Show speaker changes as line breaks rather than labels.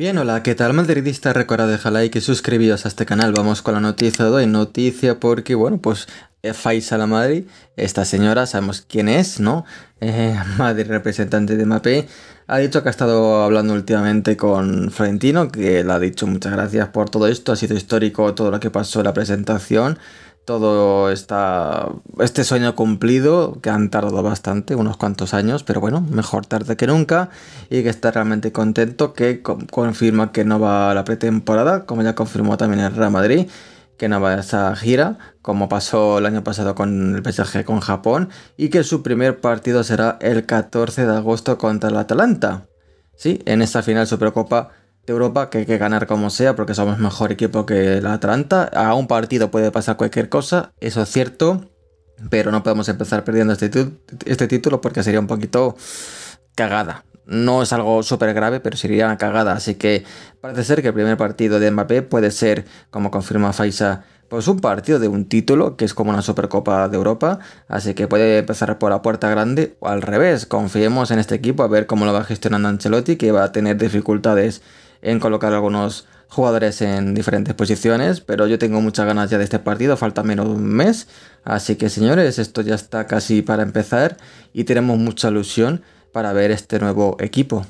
Bien, hola, ¿qué tal madridista? Recuerda dejar like y suscribiros a este canal. Vamos con la noticia de hoy. Noticia porque, bueno, pues eh, la Madrid, esta señora, sabemos quién es, ¿no? Madrid eh, madre representante de MAPE, ha dicho que ha estado hablando últimamente con Florentino, que le ha dicho muchas gracias por todo esto, ha sido histórico todo lo que pasó en la presentación todo está, este sueño cumplido, que han tardado bastante, unos cuantos años, pero bueno, mejor tarde que nunca, y que está realmente contento, que confirma que no va a la pretemporada, como ya confirmó también el Real Madrid, que no va a esa gira, como pasó el año pasado con el PSG con Japón, y que su primer partido será el 14 de agosto contra el Atalanta. Sí, en esta final Supercopa de Europa que hay que ganar como sea porque somos mejor equipo que la Atalanta. A un partido puede pasar cualquier cosa, eso es cierto, pero no podemos empezar perdiendo este, este título porque sería un poquito cagada. No es algo súper grave, pero sería una cagada. Así que parece ser que el primer partido de Mbappé puede ser, como confirma Faisa, pues un partido de un título, que es como una Supercopa de Europa, así que puede empezar por la puerta grande o al revés. Confiemos en este equipo a ver cómo lo va gestionando Ancelotti, que va a tener dificultades en colocar algunos jugadores en diferentes posiciones, pero yo tengo muchas ganas ya de este partido, falta menos de un mes, así que señores, esto ya está casi para empezar y tenemos mucha ilusión para ver este nuevo equipo.